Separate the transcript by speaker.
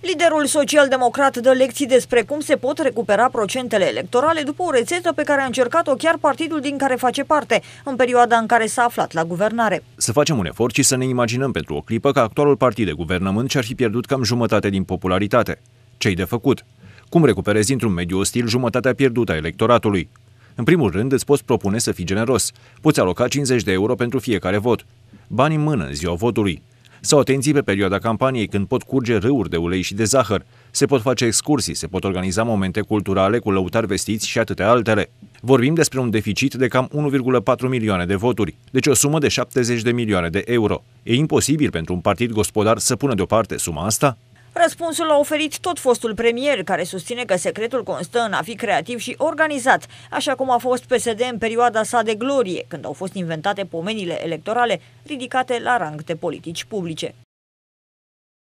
Speaker 1: Liderul social-democrat dă lecții despre cum se pot recupera procentele electorale după o rețetă pe care a încercat-o chiar partidul din care face parte, în perioada în care s-a aflat la guvernare.
Speaker 2: Să facem un efort și să ne imaginăm pentru o clipă că actualul partid de guvernământ și-ar fi pierdut cam jumătate din popularitate. Ce-i de făcut? Cum recuperezi într-un mediu ostil jumătatea pierdută a electoratului? În primul rând, îți poți propune să fii generos. Poți aloca 50 de euro pentru fiecare vot. Bani în mână în ziua votului sau atenții pe perioada campaniei, când pot curge râuri de ulei și de zahăr. Se pot face excursii, se pot organiza momente culturale cu lăutari vestiți și atâtea altele. Vorbim despre un deficit de cam 1,4 milioane de voturi, deci o sumă de 70 de milioane de euro. E imposibil pentru un partid gospodar să pună deoparte suma asta?
Speaker 1: Răspunsul l-a oferit tot fostul premier, care susține că secretul constă în a fi creativ și organizat, așa cum a fost PSD în perioada sa de glorie, când au fost inventate pomenile electorale ridicate la rang de politici publice.